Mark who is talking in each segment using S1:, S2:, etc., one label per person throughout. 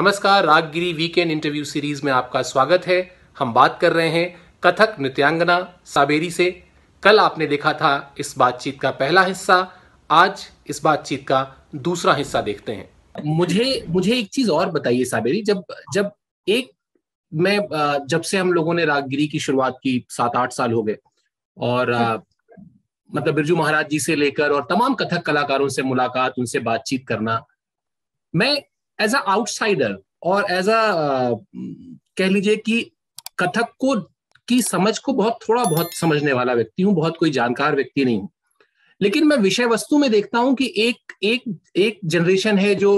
S1: नमस्कार रागगिरी weekend interview series में आपका स्वागत है हम बात कर रहे हैं कथक नृत्यांगना साबेरी से कल आपने देखा था इस बातचीत का पहला हिस्सा आज इस बातचीत का दूसरा हिस्सा देखते हैं मुझे मुझे एक चीज और बताइए साबेरी जब जब एक मैं जब से हम लोगों ने रागगिरी की शुरुआत की सात आठ साल हो गए और मतलब बिरजू महाराज जी से लेकर और तमाम कथक कलाकारों से मुलाकात उनसे बातचीत करना मैं एज अ आउटसाइडर और एज अ कह लीजिए कि कथक को की समझ को बहुत थोड़ा बहुत समझने वाला व्यक्ति हूँ बहुत कोई जानकार व्यक्ति नहीं हूँ लेकिन मैं विषय वस्तु में देखता हूं कि एक एक एक जनरेशन है जो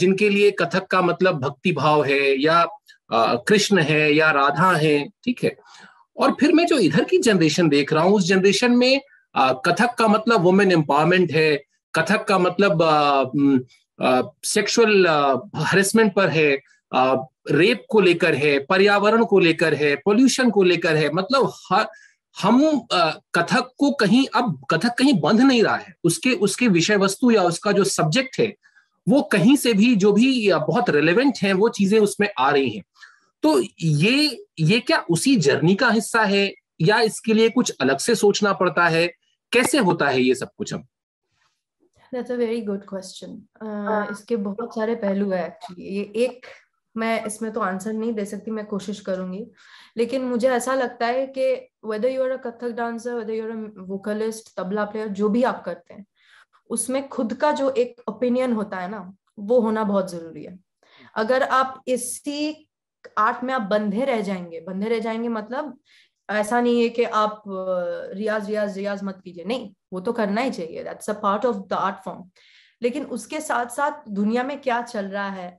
S1: जिनके लिए कथक का मतलब भक्ति भाव है या कृष्ण है या राधा है ठीक है और फिर मैं जो इधर की जनरेशन देख रहा हूँ उस जनरेशन में कथक का मतलब वुमेन एम्पावरमेंट है कथक का मतलब सेक्सुअल हरेसमेंट पर है रेप को लेकर है पर्यावरण को लेकर है पोल्यूशन को लेकर है मतलब हम कथक को कहीं अब कथक कहीं बंध नहीं रहा है उसके उसके विषय वस्तु या उसका जो सब्जेक्ट है वो कहीं से भी जो भी बहुत रेलेवेंट है वो चीजें उसमें आ रही हैं तो ये ये क्या उसी जर्नी का हिस्सा है या इसके लिए कुछ अलग से सोचना पड़ता है कैसे होता है ये सब कुछ
S2: अब
S3: that's a very good question इसके बहुत सारे पहलू है एक्चुअली ये एक मैं इसमें तो आंसर नहीं दे सकती मैं कोशिश करूंगी लेकिन मुझे ऐसा लगता है कि whether you are a Kathak dancer whether you are a vocalist tabla player जो भी आप करते हैं उसमें खुद का जो एक ओपिनियन होता है ना वो होना बहुत जरूरी है अगर आप इसी आर्ट में आप बंधे रह जाएंगे बंधे रह जाएंगे मतलब ऐसा नहीं है कि आप रियाज रियाज रियाज मत कीजिए नहीं वो तो करना ही चाहिए that's a part of the art form लेकिन उसके साथ साथ दुनिया में क्या चल रहा है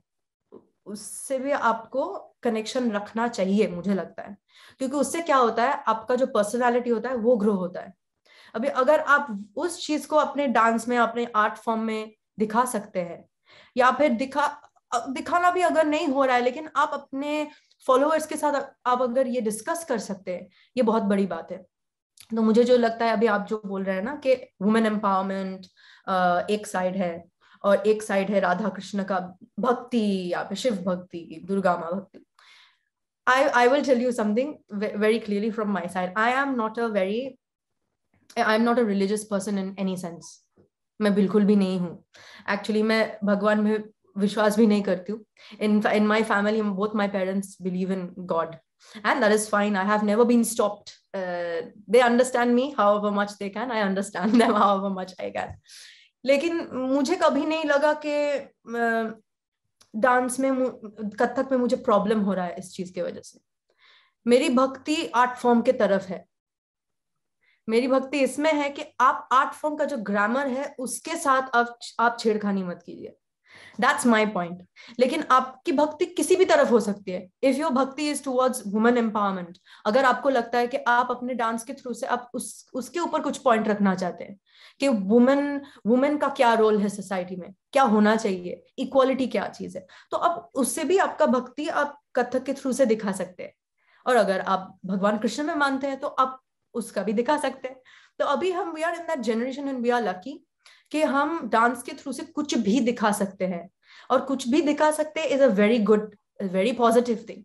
S3: उससे भी आपको कनेक्शन रखना चाहिए मुझे लगता है क्योंकि उससे क्या होता है आपका जो पर्सनैलिटी होता है वो ग्रो होता है अभी अगर आप उस चीज को अपने डांस में अपने आर्ट फॉर्म में दिखा सकते हैं या फिर दिखा दिखाना भी अगर नहीं हो रहा है लेकिन आप अपने फॉलोअर्स के साथ आप अगर ये डिस्कस कर सकते हैं ये बहुत बड़ी बात है तो मुझे जो लगता है अभी आप जो बोल रहे हैं ना कि वुमेन एम्पावरमेंट एक साइड है और एक साइड है राधा कृष्ण का भक्ति या फिर शिव भक्ति दुर्गा मा भक्ति I, I will tell you something very clearly from my side. I am not a very, I'm not a religious person in any sense. मैं बिल्कुल भी नहीं हूँ एक्चुअली मैं भगवान में विश्वास भी नहीं करती हूँ in in my family both my parents believe in God and that is fine I have never been stopped they understand me how much they can I understand them how much I can लेकिन मुझे कभी नहीं लगा कि dance uh, में कथक में मुझे problem हो रहा है इस चीज की वजह से मेरी भक्ति आर्ट फॉर्म के तरफ है मेरी भक्ति इसमें है कि आप आर्ट फॉर्म का जो ग्रामर है उसके साथ आप आप छेड़खानी मत कीजिए दैट्स माई पॉइंट लेकिन आपकी भक्ति किसी भी तरफ हो सकती है if your bhakti is towards women empowerment अगर आपको लगता है कि आप अपने डांस के थ्रू से आप उस उसके ऊपर कुछ पॉइंट रखना चाहते हैं कि वुमेन वुमेन का क्या रोल है सोसाइटी में क्या होना चाहिए इक्वालिटी क्या चीज है तो आप उससे भी आपका भक्ति आप कथक के थ्रू से दिखा सकते हैं और अगर आप भगवान कृष्ण में मानते हैं तो आप उसका भी दिखा सकते हैं तो अभी हम we are in that generation and we are lucky कि हम डांस के थ्रू से कुछ भी दिखा सकते हैं और कुछ भी दिखा सकते is a very good very positive thing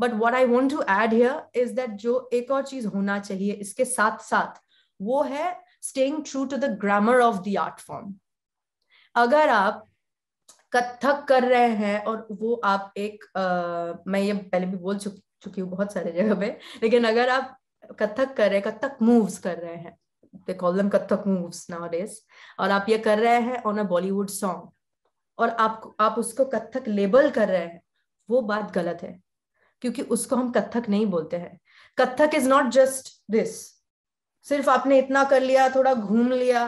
S3: but what I want to add here is that जो एक और चीज होना चाहिए इसके साथ साथ वो है staying true to the grammar of the art form अगर आप कथक कर रहे हैं और वो आप एक आ, मैं ये पहले भी बोल चुकी चुकी हूँ बहुत सारे जगह पे लेकिन अगर आप कथक कर रहे हैं कथक मूव्स कर रहे हैं they call them kathak moves nowadays और आप ये कर रहे हैं on a Bollywood song और आप आप उसको कथक लेबल कर रहे हैं वो बात गलत है क्योंकि उसको हम कथक नहीं बोलते हैं Kathak is not just this सिर्फ आपने इतना कर लिया थोड़ा घूम लिया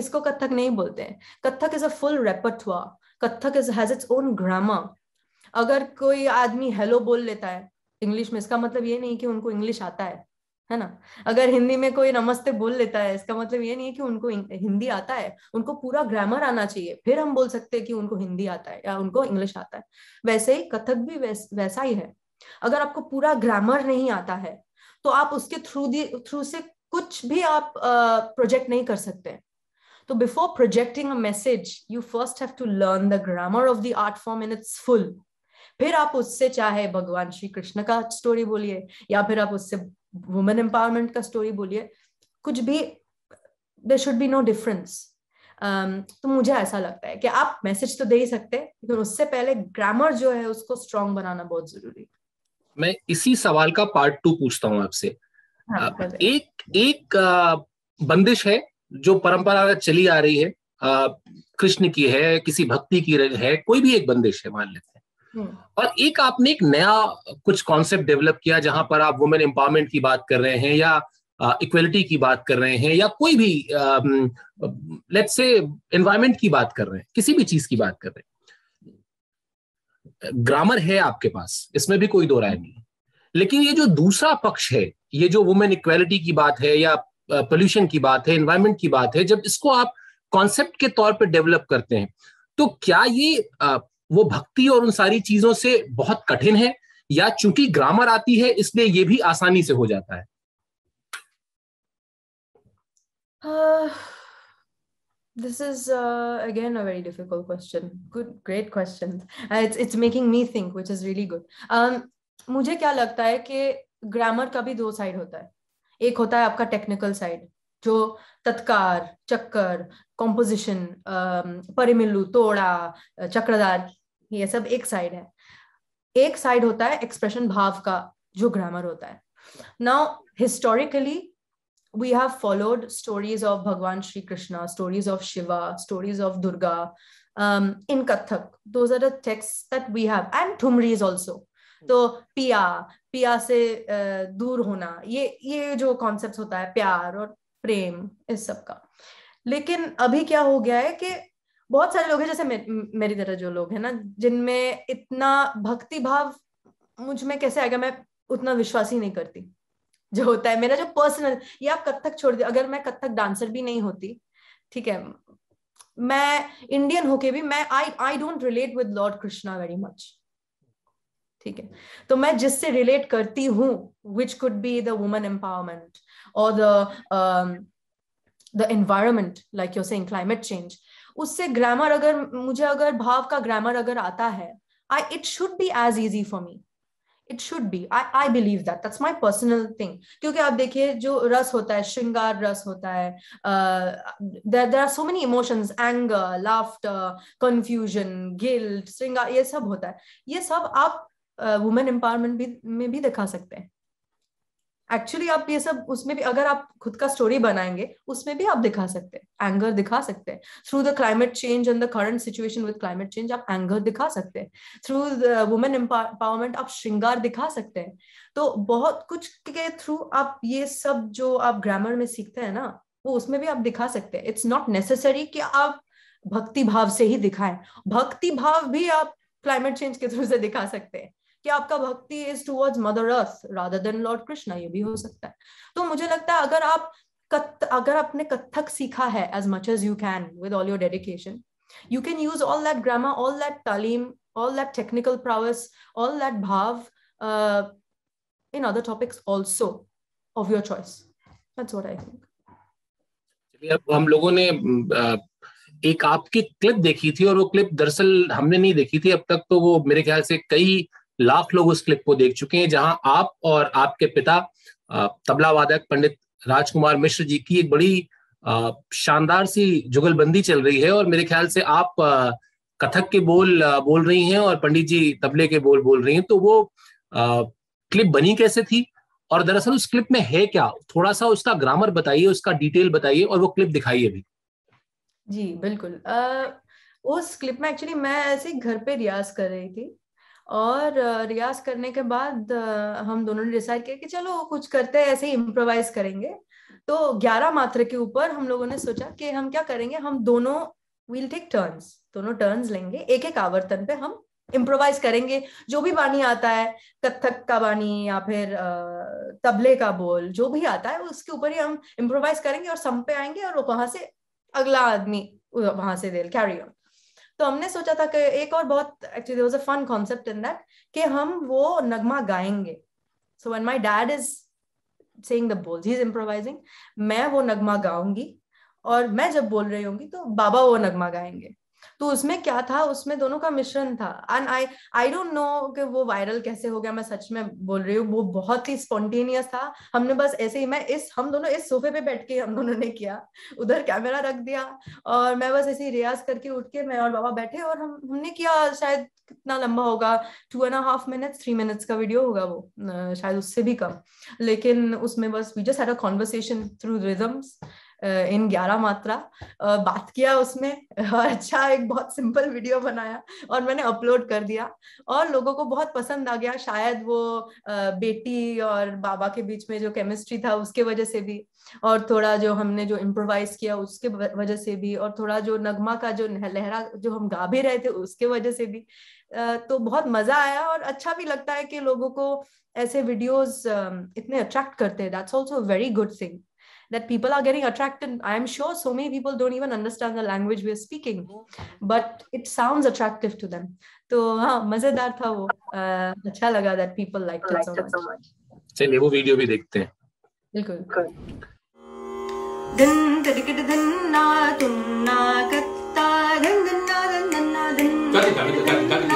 S3: इसको कथक नहीं बोलते हैं Kathak is a full repertoire Kathak is has its own grammar अगर कोई आदमी हेलो बोल लेता है इंग्लिश में इसका मतलब ये नहीं कि उनको इंग्लिश आता है है ना अगर हिंदी में कोई नमस्ते बोल लेता है इसका मतलब ये नहीं है कि उनको हिंदी आता है उनको पूरा ग्रामर आना चाहिए फिर हम बोल सकते हैं कि उनको हिंदी आता है या उनको इंग्लिश आता है वैसे ही कथक भी वैस, वैसा ही है अगर आपको पूरा ग्रामर नहीं आता है तो आप उसके थ्रू थ्रू से कुछ भी आप प्रोजेक्ट नहीं कर सकते तो before projecting a message you first have to learn the grammar of the art form in its full फिर आप उससे चाहे भगवान श्री कृष्ण का स्टोरी बोलिए या फिर आप उससे वुमेन एम्पावरमेंट का स्टोरी बोलिए कुछ भी there should be no difference तो मुझे ऐसा लगता है कि आप मैसेज तो दे ही सकते हैं लेकिन उससे पहले ग्रामर जो है उसको स्ट्रॉन्ग बनाना बहुत जरूरी है
S1: मैं इसी सवाल का पार्ट टू पूछता हूँ आपसे हाँ, एक एक बंदिश है जो परंपरा चली आ रही है कृष्ण की है किसी भक्ति की है कोई भी एक बंदिश है मान लेते Hmm. और एक आपने एक नया कुछ कॉन्सेप्ट डेवलप किया जहां पर आप वुमेन एम्पावरमेंट की बात कर रहे हैं या इक्वलिटी की बात कर रहे हैं या कोई भी लेट्स से एनवायरमेंट की बात कर रहे हैं किसी भी चीज की बात कर रहे हैं ग्रामर है आपके पास इसमें भी कोई दो राय नहीं लेकिन ये जो दूसरा पक्ष है ये जो वुमेन इक्वेलिटी की बात है या पोल्यूशन की बात है एनवायरमेंट की बात है जब इसको आप कॉन्सेप्ट के तौर पर डेवलप करते हैं तो क्या ये वो भक्ति और उन सारी चीजों से बहुत कठिन है या चूंकि ग्रामर आती है इसलिए ये भी आसानी से हो जाता है
S3: this is again a very difficult question good great question it's uh, it's it's making me think which um, मुझे क्या लगता है कि ग्रामर का भी दो साइड होता है एक होता है आपका टेक्निकल साइड जो तत्कार चक्कर कॉम्पोजिशन um, परिमिलु तोड़ा चक्रदार ये सब एक साइड है एक साइड होता है एक्सप्रेशन भाव का जो ग्रामर होता है now historically we have followed stories of Bhagwan Shri Krishna stories of Shiva stories of Durga in Kathak those texts that we have and thumris also तो पिया पिया से दूर होना ये ये जो कॉन्सेप्ट होता है प्यार और प्रेम इस सब का लेकिन अभी क्या हो गया है कि बहुत सारे लोग हैं जैसे मे, मेरी तरह जो लोग हैं ना जिनमें इतना भक्ति भाव मुझ में कैसे आएगा मैं उतना विश्वास ही नहीं करती जो होता है मेरा जो पर्सनल ये आप कथक छोड़ दिया अगर मैं कथक डांसर भी नहीं होती ठीक है मैं इंडियन होके भी मैं I I don't relate with Lord Krishna very much ठीक है तो मैं जिससे रिलेट करती हूँ which could be the woman empowerment और the the environment like you're saying climate change उससे ग्रामर अगर मुझे अगर भाव का ग्रामर अगर आता है I it should be as easy for me it should be I I believe that that's my personal thing क्योंकि आप देखिए जो रस होता है श्रृंगार रस होता है there are so many emotions anger laughter confusion guilt shringar ये सब होता है ये सब आप वुमेन एम्पावरमेंट भी में भी दिखा सकते हैं एक्चुअली आप ये सब उसमें भी अगर आप खुद का स्टोरी बनाएंगे उसमें भी आप दिखा सकते हैं एंगर दिखा सकते हैं through the climate change and the current situation with climate change आप एंगर दिखा सकते हैं थ्रू द वुमेन एम्पावरमेंट आप श्रृंगार दिखा सकते हैं तो बहुत कुछ के थ्रू आप ये सब जो आप ग्रामर में सीखते हैं ना वो उसमें भी आप दिखा सकते हैं इट्स नॉट नेसेसरी कि आप भक्ति भाव से ही दिखाएं भक्ति भाव भी आप क्लाइमेट चेंज के थ्रू से दिखा सकते हैं कि आपका bhakti is towards mother earth rather than Lord Krishna ये भी हो सकता है तो मुझे लगता है अगर आप कत, अगर आपने कथक सीखा है as much as you can with all your dedication you can use all that grammar all that talim all that technical prowess all that bhav in other topics also of your choice choice that's what i
S1: अब हम लोगों ने एक आपकी clip देखी थी और वो क्लिप दरअसल हमने नहीं देखी थी अब तक तो वो मेरे ख्याल से कई लाख लोग उस क्लिप को देख चुके हैं जहां आप और आपके पिता तबला वादक पंडित राजकुमार मिश्र जी की एक बड़ी शानदार सी जुगलबंदी चल रही है और मेरे ख्याल से आप कथक के बोल बोल रही हैं और पंडित जी तबले के बोल बोल रही हैं तो वो क्लिप बनी कैसे थी और दरअसल उस क्लिप में है क्या थोड़ा सा उसका ग्रामर बताइए उसका डिटेल बताइए और वो क्लिप दिखाइए भी
S3: जी बिल्कुल आ, उस क्लिप में एक्चुअली मैं ऐसे घर पे रियाज कर रही थी और रियाज करने के बाद हम दोनों ने डिसाइड किया कि चलो कुछ करते हैं ऐसे ही इम्प्रोवाइज करेंगे तो ग्यारह मात्र के ऊपर हम लोगों ने सोचा कि हम क्या करेंगे हम दोनों वील टेक टर्न्स दोनों टर्न्स लेंगे एक एक आवर्तन पे हम इम्प्रोवाइज करेंगे जो भी वाणी आता है कथक का वाणी या फिर तबले का बोल जो भी आता है उसके ऊपर ही हम इम्प्रोवाइज करेंगे और सम पे आएंगे और वहां से अगला आदमी वहां से दे कैरी ऑन तो हमने सोचा था कि एक और बहुत actually a fun concept in that कि हम वो नगमा गाएंगे so one my dad is saying the bols he is improvising मैं वो नगमा गाऊंगी और मैं जब बोल रही होंगी तो बाबा वो नगमा गाएंगे तो उसमें क्या था उसमें दोनों का मिश्रण था and I I don't know कि वो वायरल कैसे हो गया मैं सच में बोल रही हूँ वो बहुत ही स्पॉन्टेनियस था हमने बस ऐसे ही मैं इस हम दोनों इस सोफे पे बैठ के हम दोनों ने किया उधर कैमरा रख दिया और मैं बस ऐसे ही रियाज करके उठ के मैं और बाबा बैठे और हम हमने किया शायद कितना लंबा होगा two and half minutes three minutes का वीडियो होगा वो शायद उससे भी कम लेकिन उसमें बस we just had a conversation through rhythms in ग्यारह मात्रा बात किया उसमें और अच्छा एक बहुत सिंपल वीडियो बनाया और मैंने अपलोड कर दिया और लोगों को बहुत पसंद आ गया शायद वो बेटी और बाबा के बीच में जो केमिस्ट्री था उसके वजह से भी और थोड़ा जो हमने जो इम्प्रोवाइज किया उसके वजह से भी और थोड़ा जो नगमा का जो लहरा जो हम गा भी रहे थे उसके वजह से भी तो बहुत मजा आया और अच्छा भी लगता है कि लोगों को ऐसे वीडियोस इतने अट्रैक्ट करते हैं that's also very good thing that people are getting attracted i'm sure so many people don't even understand the language we're speaking but it sounds attractive to them So, हाँ मजेदार था वो अच्छा लगा that people like it so much
S1: चलिए वो video भी देखते हैं
S3: बिल्कुल धन धड़कट धन्ना
S2: तुन्ना कत्ता धन धन्ना धन
S1: धन्ना धन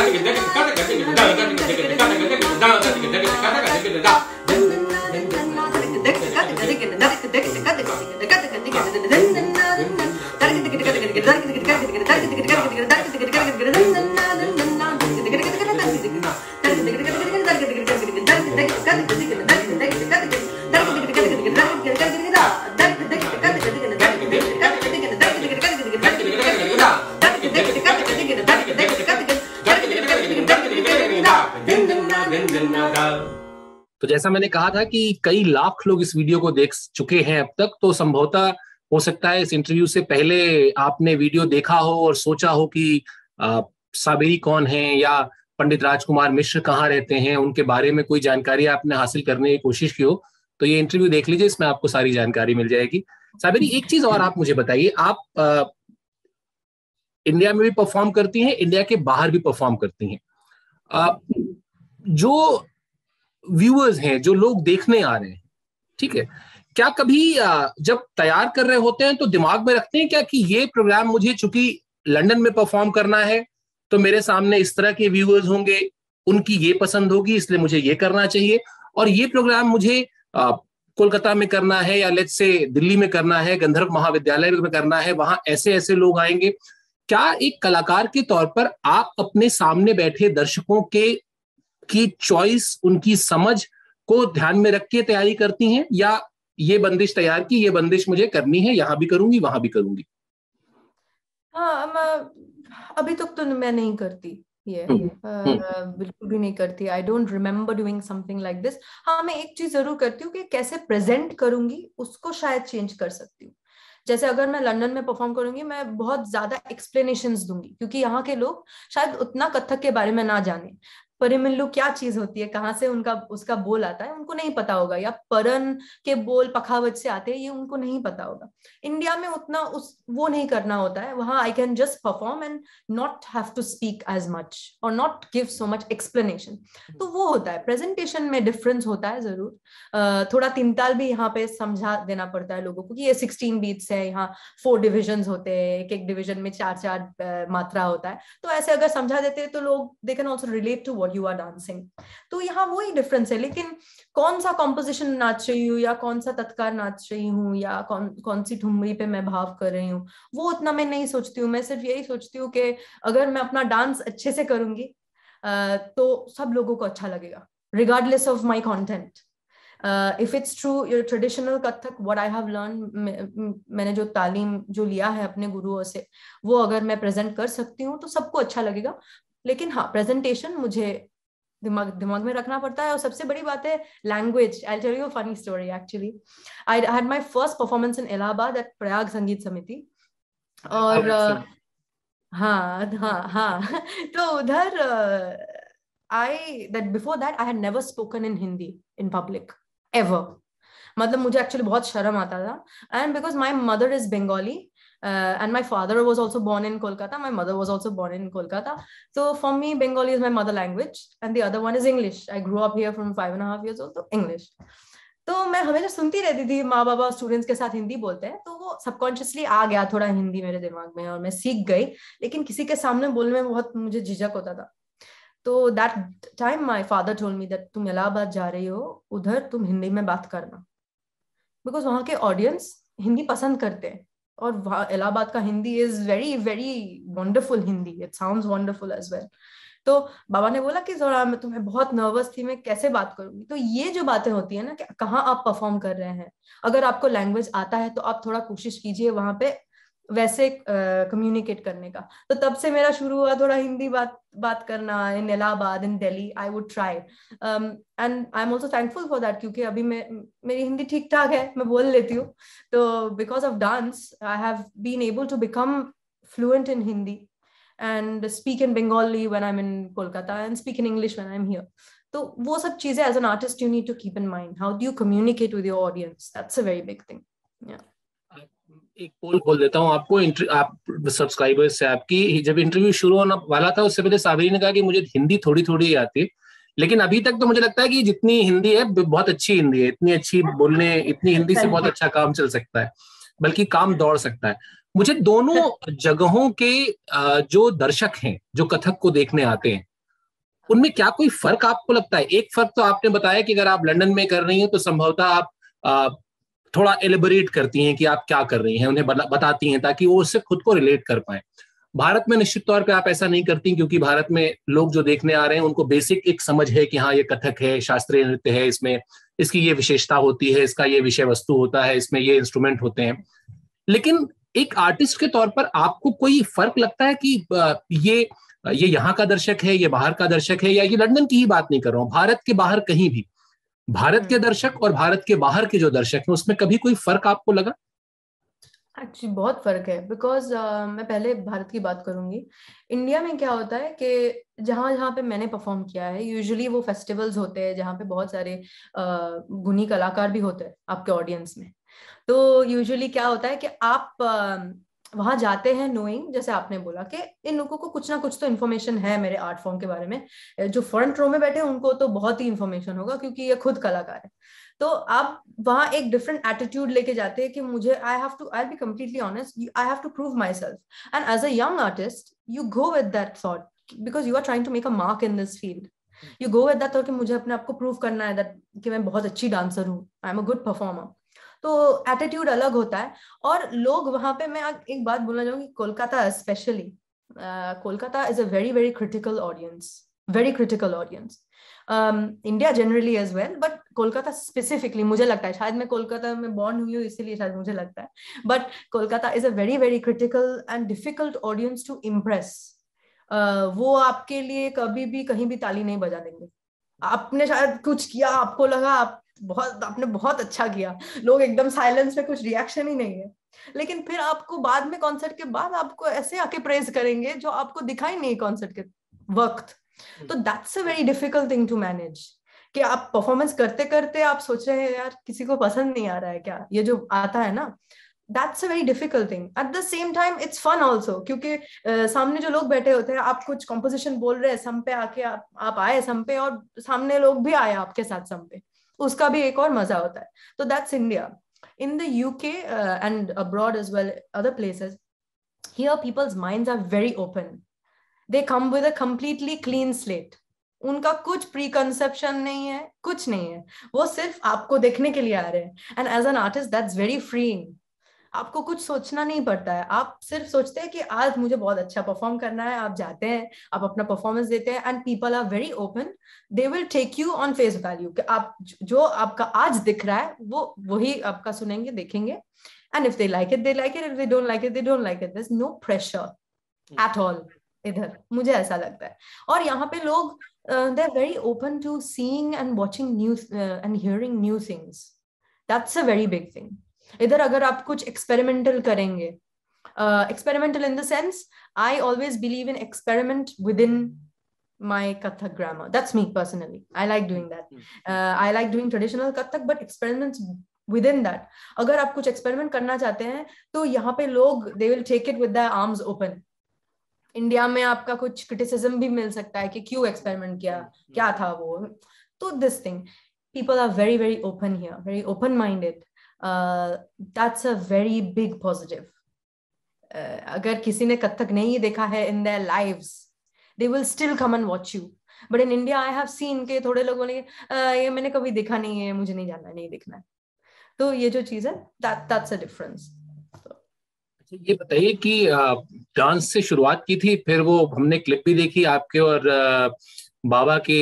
S1: तो जैसा मैंने कहा था कि कई लाख लोग इस वीडियो को देख चुके हैं अब तक तो संभवतः हो सकता है इस इंटरव्यू से पहले आपने वीडियो देखा हो और सोचा हो कि साबेरी कौन है या पंडित राजकुमार मिश्र कहाँ रहते हैं उनके बारे में कोई जानकारी आपने हासिल करने की कोशिश की हो तो ये इंटरव्यू देख लीजिए इसमें आपको सारी जानकारी मिल जाएगी साबेरी एक चीज और आप मुझे बताइए आप आ, इंडिया में भी परफॉर्म करती हैं इंडिया के बाहर भी परफॉर्म करती हैं जो व्यूअर्स हैं जो लोग देखने आ रहे हैं ठीक है क्या कभी जब तैयार कर रहे होते हैं तो दिमाग में रखते हैं क्या कि ये प्रोग्राम मुझे चूंकि लंदन में परफॉर्म करना है तो मेरे सामने इस तरह के व्यूअर्स होंगे उनकी ये पसंद होगी इसलिए मुझे ये करना चाहिए और ये प्रोग्राम मुझे कोलकाता में करना है या लेट से दिल्ली में करना है गंधर्व महाविद्यालय में करना है वहां ऐसे ऐसे लोग आएंगे क्या एक कलाकार के तौर पर आप अपने सामने बैठे दर्शकों के उनकी चॉइस उनकी समझ को ध्यान में रख के तैयारी करती हैं या ये बंदिश तैयार की ये बंदिश मुझे करनी है यहाँ भी करूंगी वहां भी करूंगी
S3: हाँ अभी तक तो मैं नहीं करती ये हम्म, हम्म। बिल्कुल भी नहीं करती I don't remember doing something like this हाँ मैं एक चीज जरूर करती हूँ कि कैसे प्रेजेंट करूंगी उसको शायद चेंज कर सकती हूँ जैसे अगर मैं लंदन में परफॉर्म करूंगी मैं बहुत ज्यादा एक्सप्लेनेशन दूंगी क्योंकि यहाँ के लोग शायद उतना कथक के बारे में ना जाने परिमिल्लू क्या चीज होती है कहाँ से उनका उसका बोल आता है उनको नहीं पता होगा या परन के बोल पखावत से आते हैं ये उनको नहीं पता होगा इंडिया में उतना उस वो नहीं करना होता है वहां I can just perform and not have to speak as much और not give so much explanation तो वो होता है प्रेजेंटेशन में डिफरेंस होता है जरूर थोड़ा तिनताल भी यहाँ पे समझा देना पड़ता है लोगों को कि ये सिक्सटीन बीट्स है यहाँ फोर डिविजन होते हैं एक एक डिविजन में चार चार मात्रा होता है तो ऐसे अगर समझा देते हैं तो लोग they can also relate to what you are dancing तो यहाँ वो ही डिफरेंस है लेकिन कौन सा कॉम्पोजिशन नाच रही हूँ या कौन सा तत्कार नाच रही हूँ या कौन कौन सी ठुमरी पे मैं भाव कर रही हूँ वो उतना मैं नहीं सोचती हूँ मैं सिर्फ यही सोचती हूँ कि अगर मैं अपना डांस अच्छे से करूंगी तो सब लोगों को अच्छा लगेगा regardless of my content if it's true your traditional Kathak what I have learn मैंने जो तालीम जो लिया है अपने गुरुओं से वो अगर मैं प्रेजेंट कर सकती हूँ तो सबको अच्छा लगेगा लेकिन हाँ प्रेजेंटेशन मुझे दिमाग दिमाग में रखना पड़ता है और सबसे बड़ी बात है language I tell you funny story actually I had my first performance in Allahabad at Prayag Sangeet Samiti और uh, हाँ हाँ हाँ तो उधर I that before that I had never spoken in Hindi in public ever मतलब मुझे एक्चुअली बहुत शर्म आता था and because my mother is Bengali uh, and my father was also born in Kolkata. My mother was also born in Kolkata. So for me, Bengali is my mother language, and the other one is English. I grew up here from five and a half years old, so English. तो मैं हमेशा सुनती रहती थी माँ बाबा students के साथ हिंदी बोलते हैं तो वो सबकॉन्शियसली आ गया थोड़ा हिंदी मेरे दिमाग में और मैं सीख गई लेकिन किसी के सामने बोलने में बहुत मुझे झिझक होता था तो that time my father told me that तुम इलाहाबाद जा रही हो उधर तुम हिंदी में बात करना बिकॉज वहाँ के ऑडियंस हिंदी पसंद करते हैं और इलाहाबाद का Hindi is very very wonderful Hindi it sound wonderful as well तो बाबा ने बोला कि जोरा मैं तुम्हें बहुत नर्वस थी मैं कैसे बात करूंगी तो ये जो बातें होती है ना कि कहाँ आप परफॉर्म कर रहे हैं अगर आपको लैंग्वेज आता है तो आप थोड़ा कोशिश कीजिए वहां पे वैसे कम्युनिकेट करने का तो तब से मेरा शुरू हुआ थोड़ा हिंदी बात बात करना in Allahabad in Delhi I would try and I am also thankful for that क्योंकि अभी मैं मेरी हिंदी ठीक ठाक है मैं बोल लेती हूँ तो because of dance I have been able to become fluent in Hindi and speak in Bengali when I am in Kolkata and speak in English when I am here तो वो सब चीजें as an artist you need to keep in mind how do you communicate with your audience that's a very big thing
S1: एक पोल खोल देता हूँ आपको आप सब्सक्राइबर्स से आपकी जब इंटरव्यू शुरू होना वाला था उससे पहले साबरी ने कहा कि मुझे हिंदी थोड़ी थोड़ी आती लेकिन अभी तक तो मुझे लगता है कि जितनी हिंदी है बहुत अच्छी हिंदी है इतनी अच्छी बोलने इतनी हिंदी से बहुत अच्छा काम चल सकता है बल्कि काम दौड़ सकता है मुझे दोनों जगहों के जो दर्शक हैं जो कथक को देखने आते हैं उनमें क्या कोई फर्क आपको लगता है एक फर्क तो आपने बताया कि अगर आप लंदन में कर रही हैं तो संभवतः आप थोड़ा एलिबरेट करती हैं कि आप क्या कर रही हैं उन्हें बताती हैं ताकि वो उससे खुद को रिलेट कर पाए भारत में निश्चित तौर पर आप ऐसा नहीं करती क्योंकि भारत में लोग जो देखने आ रहे हैं उनको बेसिक एक समझ है कि हाँ ये कथक है शास्त्रीय नृत्य है इसमें इसकी ये विशेषता होती है इसका ये विषय वस्तु होता है इसमें ये इंस्ट्रूमेंट होते हैं लेकिन एक आर्टिस्ट के तौर पर आपको कोई फर्क लगता है कि ये ये यहाँ का दर्शक है ये बाहर का दर्शक है या ये लंदन की ही बात नहीं कर रहा हूँ भारत के बाहर कहीं भी भारत के हम्म। दर्शक और भारत के बाहर के जो दर्शक हैं उसमें कभी कोई फर्क आपको लगा
S3: एक्चुअली बहुत फर्क है बिकॉज uh, मैं पहले भारत की बात करूंगी इंडिया में क्या होता है कि जहाँ जहाँ पे मैंने परफॉर्म किया है यूजुअली वो फेस्टिवल्स होते हैं जहाँ पे बहुत सारे uh, गुनी कलाकार भी होते हैं आपके ऑडियंस में तो यूजुअली क्या होता है कि आप वहां जाते हैं नोइंग जैसे आपने बोला कि इन लोगों को कुछ ना कुछ तो इन्फॉर्मेशन है मेरे आर्ट फॉर्म के बारे में जो फ्रंट रो में बैठे उनको तो बहुत ही इन्फॉर्मेशन होगा क्योंकि ये खुद कलाकार है तो आप वहाँ एक डिफरेंट एटीट्यूड लेके जाते हैं कि मुझे I have to I be completely honest I have to prove my self and as a young artist you go with that thought because you are trying to make a mark in this field you go with that thought कि मुझे अपने आप को prove करना है that कि मैं बहुत अच्छी डांसर हूँ I am a good performer तो एटीट्यूड अलग होता है और लोग वहां पे मैं एक बात बोलना चाहूंगी Kolkata specially Kolkata is a very very critical audience very critical audience India generally as well but Kolkata specifically मुझे लगता है शायद मैं कोलकाता में बॉर्न हुई हूँ इसीलिए शायद मुझे लगता है but Kolkata is a very very critical and difficult audience to impress वो आपके लिए कभी भी कहीं भी ताली नहीं बजा देंगे आपने शायद कुछ किया आपको लगा आप बहुत आपने बहुत अच्छा किया लोग एकदम साइलेंस में कुछ रिएक्शन ही नहीं है लेकिन फिर आपको बाद में कॉन्सर्ट के बाद आपको ऐसे आके प्रेज करेंगे जो आपको दिखाई नहीं कॉन्सर्ट के वक्त हम्म। तो that's a very difficult thing to manage कि आप परफॉर्मेंस करते करते आप सोच रहे हैं यार किसी को पसंद नहीं आ रहा है क्या ये जो आता है ना that's a very difficult thing at the same time it's fun also क्योंकि uh, सामने जो लोग बैठे होते हैं आप कुछ कॉम्पोजिशन बोल रहे हैं सम पे आके आप, आप आए सम पे और सामने लोग भी आए आपके साथ सम पे उसका भी एक और मजा होता है तो that's India in the UK and abroad as well other places here peoples mind are very open they come with a completely clean slate उनका कुछ प्री कंसेप्शन नहीं है कुछ नहीं है वो सिर्फ आपको देखने के लिए आ रहे हैं and as an artist that's very freeing आपको कुछ सोचना नहीं पड़ता है आप सिर्फ सोचते हैं कि आज मुझे बहुत अच्छा परफॉर्म करना है आप जाते हैं आप अपना परफॉर्मेंस देते हैं and people are very open they will take you on face value कि आप जो आपका आज दिख रहा है वो वही आपका सुनेंगे देखेंगे and if they like it they like it if they don't like it they don't like it this no pressure at all इधर मुझे ऐसा लगता है और यहाँ पे लोग they are very open to seeing and watching news and hearing new things that's a very big thing इधर अगर आप कुछ एक्सपेरिमेंटल करेंगे experimental in the sense I always believe in experiment with in my Kathak grammar that's me personally I like doing that I like doing traditional traditional Kathak, but experiments within that. अगर आप कुछ experiment करना चाहते हैं तो यहाँ पे लोग they will take it with their arms open. India में आपका कुछ क्रिटिसिज्म भी मिल सकता है कि क्यों एक्सपेरिमेंट किया hmm. क्या था वो तो this thing people are very very open here very open minded that's a very big positive अगर किसी ने कथक नहीं देखा है in their lives they will still come and watch you but in India I have seen के थोड़े लोगों ने ये मैंने कभी देखा नहीं है मुझे नहीं जानना नहीं देखना है तो ये जो चीज है दैट्स अ डिफरेंस
S1: ये बताइए कि डांस से शुरुआत की थी फिर वो हमने क्लिप भी देखी आपके और बाबा के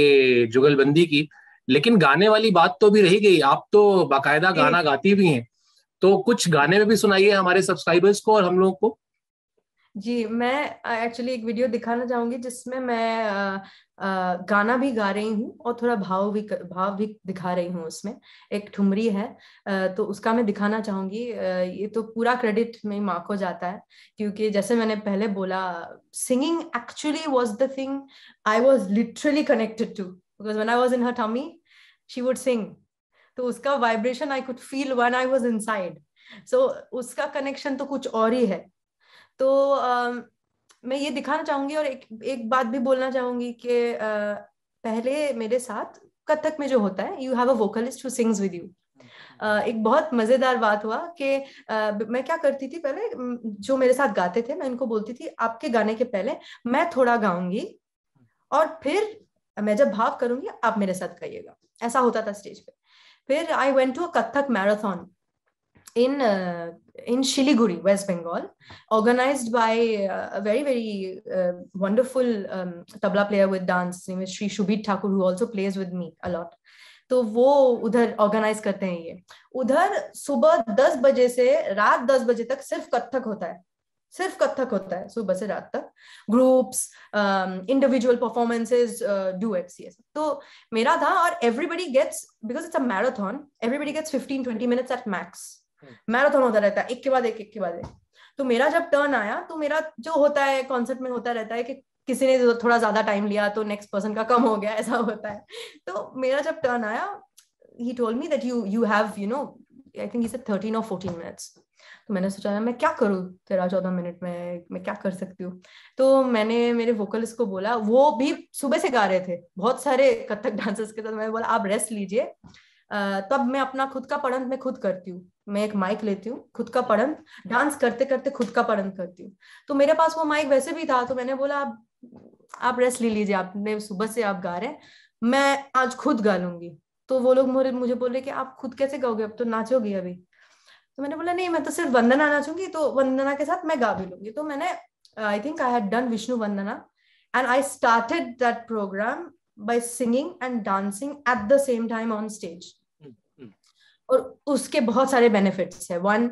S1: जुगलबंदी की लेकिन गाने वाली बात तो भी रही गई आप तो बाकायदा गाना गाती भी हैं तो कुछ गाने में भी सुनाइए हमारे सब्सक्राइबर्स को और हम लोगों को
S3: जी मैं एक्चुअली एक वीडियो दिखाना चाहूंगी जिसमें मैं आ, आ, गाना भी गा रही हूँ और थोड़ा भाव भी भाव भी दिखा रही हूँ उसमें एक ठुमरी है आ, तो उसका मैं दिखाना चाहूंगी आ, ये तो पूरा क्रेडिट मेरी माँ को जाता है क्योंकि जैसे मैंने पहले बोला singing actually was the thing I was literally connected to because when I was in her tummy she would sing तो उसका vibration I could feel when I was inside so उसका कनेक्शन तो कुछ और ही है तो uh, मैं ये दिखाना चाहूंगी और एक एक बात भी बोलना चाहूंगी कि uh, पहले मेरे साथ कथक में जो होता है you have a vocalist who sings with you एक बहुत मजेदार बात हुआ कि uh, मैं क्या करती थी पहले जो मेरे साथ गाते थे मैं इनको बोलती थी आपके गाने के पहले मैं थोड़ा गाऊंगी और फिर मैं जब भाव करूंगी आप मेरे साथ गाइएगा ऐसा होता था स्टेज पे फिर I went to a Kathak marathon in in Siliguri West Bengal organise by very very wonderful tabla player with dance Shri Shubheet Thakur who also plays with me a lot तो वो उधर ऑर्गेनाइज करते हैं ये उधर सुबह दस बजे से रात दस बजे तक सिर्फ कथक होता है सिर्फ कथक होता है सुबह से रात तक groups individual performances duet see तो मेरा था और everybody gets because it's a marathon everybody gets fifteen twenty minutes at max marathon होता रहता है एक के बाद एक एक के बाद एक तो मेरा जब टर्न आया तो मेरा जो होता है कॉन्सर्ट में होता रहता है कि किसी ने थोड़ा ज्यादा टाइम लिया तो नेक्स्ट पर्सन का कम हो गया ऐसा होता है तो मेरा जब टर्न आया he told me that you you have you know I think say thirteen और फोर्टीन मिनट्स तो मैंने सोचा मैं क्या करूँ तेरह चौदह मिनट में मैं क्या कर सकती हूँ तो मैंने मेरे वोकलिस्ट को बोला वो भी सुबह से गा रहे थे बहुत सारे कथक डांसर्स के साथ मैंने बोला आप रेस्ट लीजिए तब मैं अपना खुद का पढ़ंत मैं खुद करती हूँ मैं एक माइक लेती हूँ खुद का पढ़ंत डांस करते करते खुद का पढ़ंत करती हूँ तो मेरे पास वो माइक वैसे भी था तो मैंने बोला आप आप रेस्ट ले लीजिए आपने सुबह से आप गा रहे हैं मैं आज खुद गा लूंगी तो वो लोग मुझे बोल रहे कि आप खुद कैसे गाओगे अब तो नाचोगी अभी तो मैंने बोला नहीं मैं तो सिर्फ वंदना आना चाहूंगी तो वंदना के साथ मैं गा भी लूंगी तो मैंने I think I had done Vishnu Vandana and I started that programme by singing and dancing at the same time on stage और उसके बहुत सारे बेनिफिट्स है वन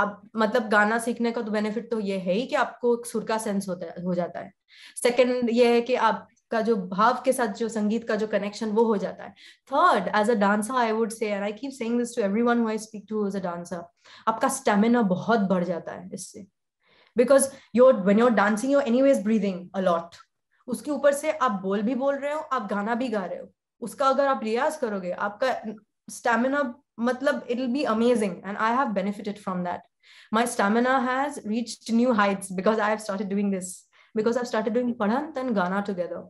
S3: आप मतलब गाना सीखने का तो बेनिफिट तो ये है ही कि आपको सुर का सेंस होता है हो जाता है सेकंड ये है कि आप का जो भाव के साथ जो संगीत का जो कनेक्शन वो हो जाता है third as a dancer I would say and I keep saying this to everyone who I speak to as a dancer आपका स्टेमिना बहुत बढ़ जाता है इससे because your when your dancing your any anyways breathing a lot उसके ऊपर से आप बोल भी बोल रहे हो आप गाना भी गा रहे हो उसका अगर आप रियाज करोगे आपका स्टेमिना मतलब it will be amazing and I have benefited from that my stamina has reached new heights because I have started doing this because I started doing पढ़न तन गाना टुगेदर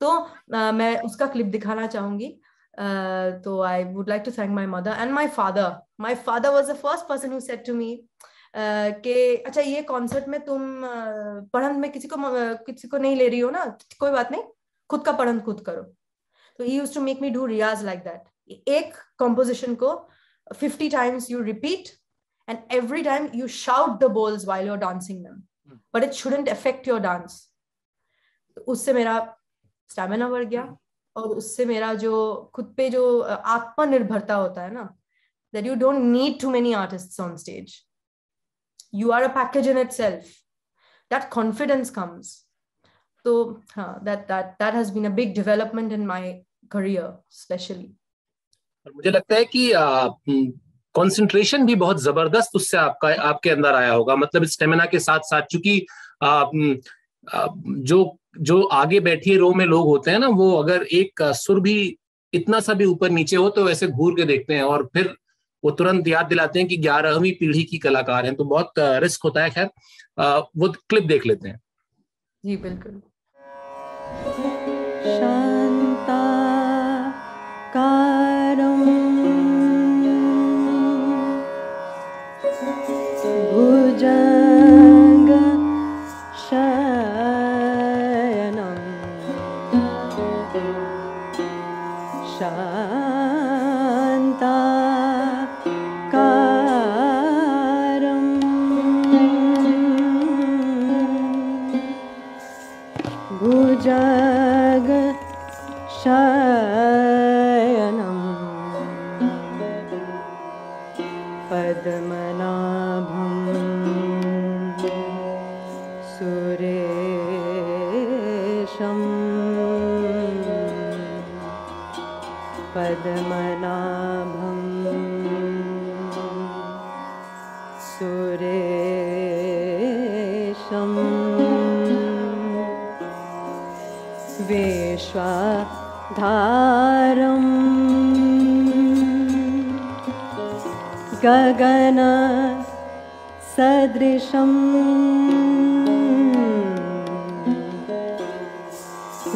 S3: तो uh, मैं उसका क्लिप दिखाना चाहूंगी Uh, आई तो I would like to my my mother and my father. My father was the first person who said to me, uh, अच्छा ये कॉन्सर्ट में तुम uh, पढ़न में किसी को किसी को नहीं ले रही हो ना कोई बात नहीं खुद का पढ़न खुद करो तो he use to make me do रियाज लाइक दैट एक कॉम्पोजिशन को fifty times you repeat and every time you shout the bols while your dancing दम but it shouldn't affect your dance उससे मेरा स्टेमिना बढ़ गया और उससे मेरा जो खुद पे जो आत्मनिर्भरता होता है ना that you don't need to many artist on stage you are a package in itself that confidence comes तो हाँ has been a big development in my career specially
S1: मुझे लगता है कि कंसंट्रेशन भी बहुत जबरदस्त उससे आपका आपके अंदर आया होगा मतलब स्टेमिना के साथ साथ चूंकि जो जो आगे बैठे रो में लोग होते हैं ना वो अगर एक सुर भी इतना सा भी ऊपर नीचे हो तो वैसे घूर के देखते हैं और फिर वो तुरंत याद दिलाते हैं कि ग्यारहवीं पीढ़ी की कलाकार हैं तो बहुत रिस्क होता है खैर वो क्लिप देख लेते हैं
S3: जी बिल्कुल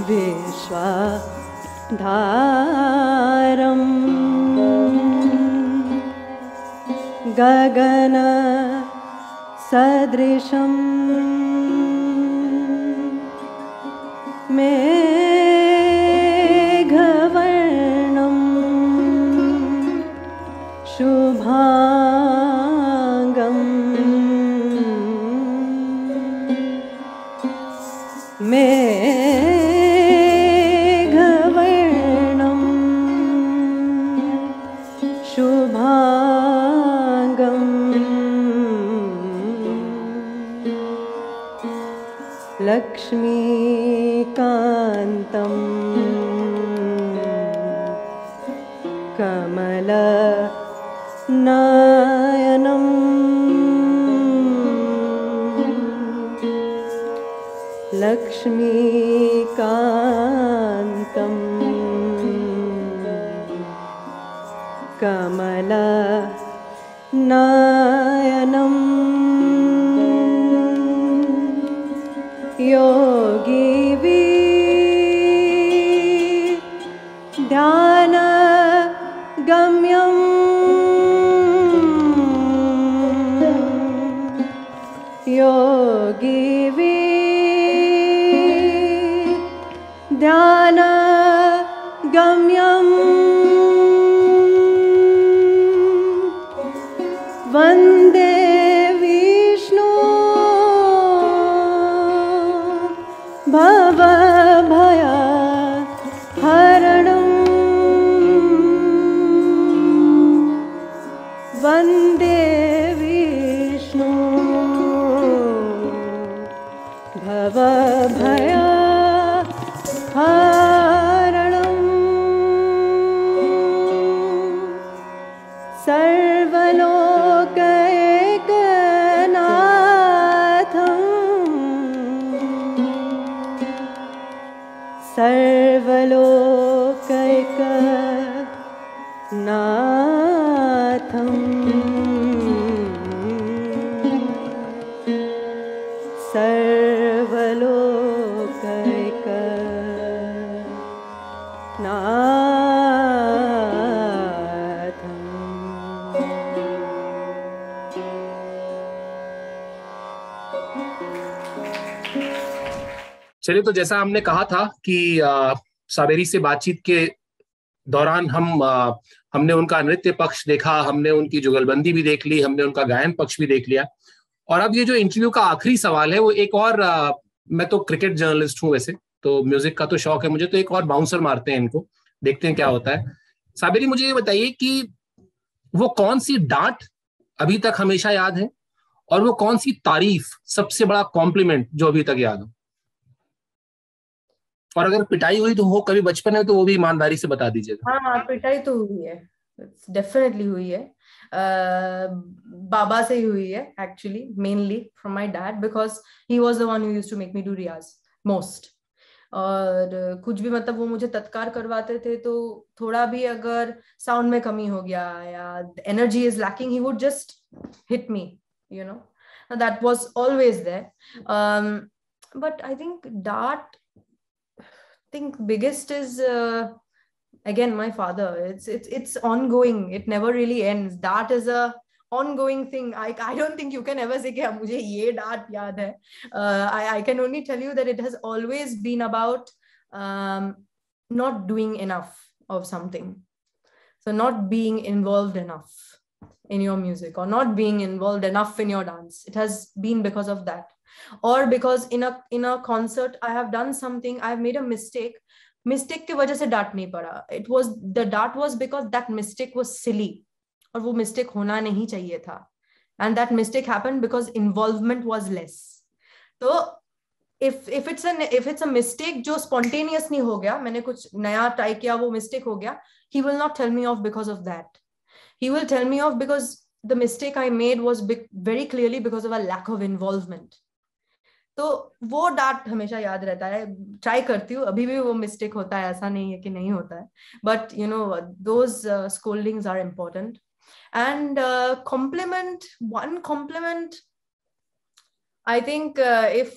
S2: विश्वधारम् गगन सदृशम् कमल नयनम् योगीवी दानगम्यम् योगी
S1: चलिए तो जैसा हमने कहा था कि सावेरी से बातचीत के दौरान हम आ, हमने उनका नृत्य पक्ष देखा हमने उनकी जुगलबंदी भी देख ली हमने उनका गायन पक्ष भी देख लिया और अब ये जो इंटरव्यू का आखिरी सवाल है वो एक और आ, मैं तो क्रिकेट जर्नलिस्ट हूँ वैसे तो म्यूजिक का तो शौक है मुझे तो एक और बाउंसर मारते हैं इनको देखते हैं क्या होता है साबेरी मुझे ये बताइए कि वो कौन सी डांट अभी तक हमेशा याद है और वो कौन सी तारीफ सबसे बड़ा कॉम्प्लीमेंट जो अभी तक याद हो और अगर पिटाई हुई तो हो कभी बचपन में तो वो भी ईमानदारी से बता दीजिएगा
S3: हाँ पिटाई तो हुई है डेफिनेटली हुई है uh, बाबा से ही हुई है actually mainly from my dad because he was the one who used to make me do रियाज मोस्ट और कुछ भी मतलब वो मुझे तत्कार करवाते थे तो थोड़ा भी अगर साउंड में कमी हो गया या energy is lacking he would just hit me you know that was always there but I think डार्ट think biggest is uh, again my father. It's it's it's ongoing. It never really ends. That is a ongoing thing. I, I don't think you can ever say कि मुझे ये Uh, I I can only tell you that it has always been about um, not doing enough of something. So not being involved enough in your music or not being involved enough in your dance. It has been because of that. और because in a in a concert I have done something I have made a mistake mistake की वजह से डांट नहीं पड़ा it was the डांट was because that mistake was silly और वो मिस्टेक होना नहीं चाहिए था and that mistake happen because involvement was less तो if if it's if it's a mistake जो स्पॉन्टेनियस नहीं हो गया मैंने कुछ नया ट्राई किया वो मिस्टेक हो गया he will not tell me off because of that he will tell me off because the mistake I made was be- very clearly because of a lack of involvement. तो वो dot हमेशा याद रहता है try करती हूँ अभी भी वो मिस्टेक होता है ऐसा नहीं है कि नहीं होता है but you know those scoldings are important and compliment one compliment I think if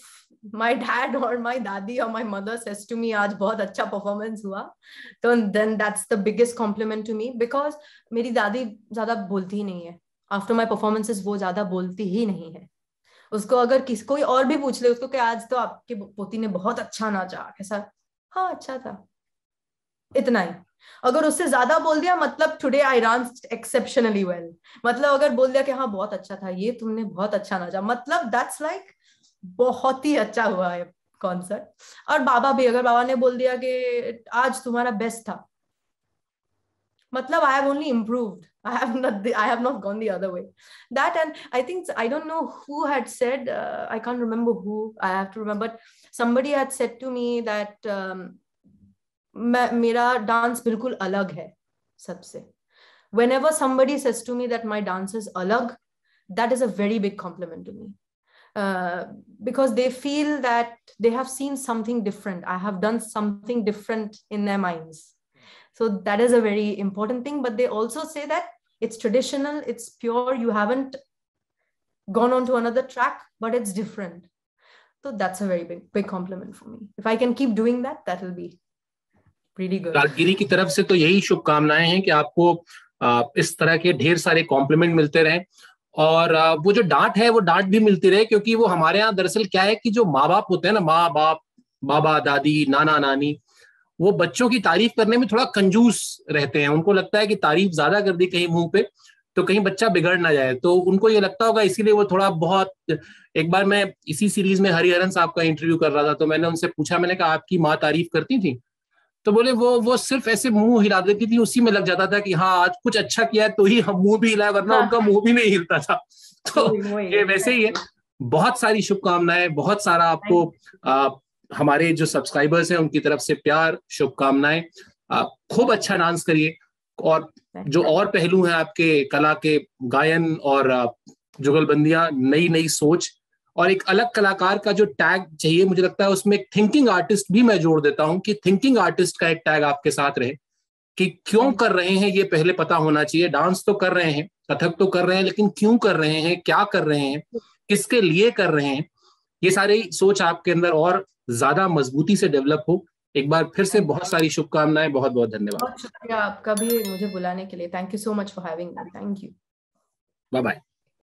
S3: my dad or my दादी or my mother says to me आज बहुत अच्छा performance हुआ तो then that's the biggest compliment to me because मेरी दादी ज्यादा बोलती ही नहीं है after my performances वो ज्यादा बोलती ही नहीं है उसको अगर किस कोई और भी पूछ ले उसको कि आज तो आपके पोती ने बहुत अच्छा नाचा कैसा हाँ अच्छा था इतना ही अगर उससे ज्यादा बोल दिया मतलब today I dance exceptionally well मतलब अगर बोल दिया कि हाँ बहुत अच्छा था ये तुमने बहुत अच्छा नाचा मतलब दैट्स लाइक like, बहुत ही अच्छा हुआ है कॉन्सर्ट और बाबा भी अगर बाबा ने बोल दिया कि आज तुम्हारा बेस्ट था matlab i have only improved i have not the, i have not gone the other way that and i think i don't know who had said uh, i can't remember who i have to remember but somebody had said to me that um, mera dance bilkul alag hai sabse whenever somebody says to me that my dance is alag that is a very big compliment to me uh, because they feel that they have seen something different i have done something different in their minds so that is a very important thing but they also say that it's traditional it's pure you haven't gone on to another track but it's different so that's a very big big compliment for me if i can keep doing that that will be really good
S1: Rajagiri ki taraf se to yahi shubhkamnaen hain ki aapko is tarah ke dher sare compliment milte rahe और वो जो डांट है वो डांट भी मिलती रहे क्योंकि वो हमारे यहाँ दरअसल क्या है कि जो माँ बाप होते हैं ना माँ बाप बाबा दादी नाना नानी वो बच्चों की तारीफ करने में थोड़ा कंजूस रहते हैं उनको लगता है कि तारीफ ज्यादा कर दी कहीं मुंह पे तो कहीं बच्चा बिगड़ ना जाए तो उनको ये लगता होगा इसीलिए वो थोड़ा बहुत एक बार मैं इसी सीरीज में हरिहरन साहब का इंटरव्यू कर रहा था तो मैंने उनसे पूछा मैंने कहा आपकी माँ तारीफ करती थी तो बोले वो वो सिर्फ ऐसे मुंह हिला देती थी उसी में लग जाता था कि हाँ आज कुछ अच्छा किया है तो ही हम मुंह भी हिलाया वरना हाँ। उनका मुंह भी नहीं हिलता था तो ये वैसे ही है बहुत सारी शुभकामनाएं बहुत सारा आपको हमारे जो सब्सक्राइबर्स हैं उनकी तरफ से प्यार शुभकामनाएं आप खूब अच्छा डांस करिए और जो और पहलू हैं आपके कला के गायन और जुगलबंदियां नई नई सोच और एक अलग कलाकार का जो टैग चाहिए मुझे लगता है उसमें एक थिंकिंग आर्टिस्ट भी मैं जोड़ देता हूँ कि थिंकिंग आर्टिस्ट का एक टैग आपके साथ रहे कि क्यों कर रहे हैं ये पहले पता होना चाहिए डांस तो कर रहे हैं कथक तो कर रहे हैं लेकिन क्यों कर रहे हैं क्या कर रहे हैं किसके लिए कर रहे हैं ये सारी सोच आपके अंदर और ज्यादा मजबूती से डेवलप हो एक बार फिर से बहुत सारी शुभकामनाएं बहुत बहुत धन्यवाद
S3: शुक्रिया आपका भी मुझे बुलाने के लिए thank you so much for having thank you
S1: bye bye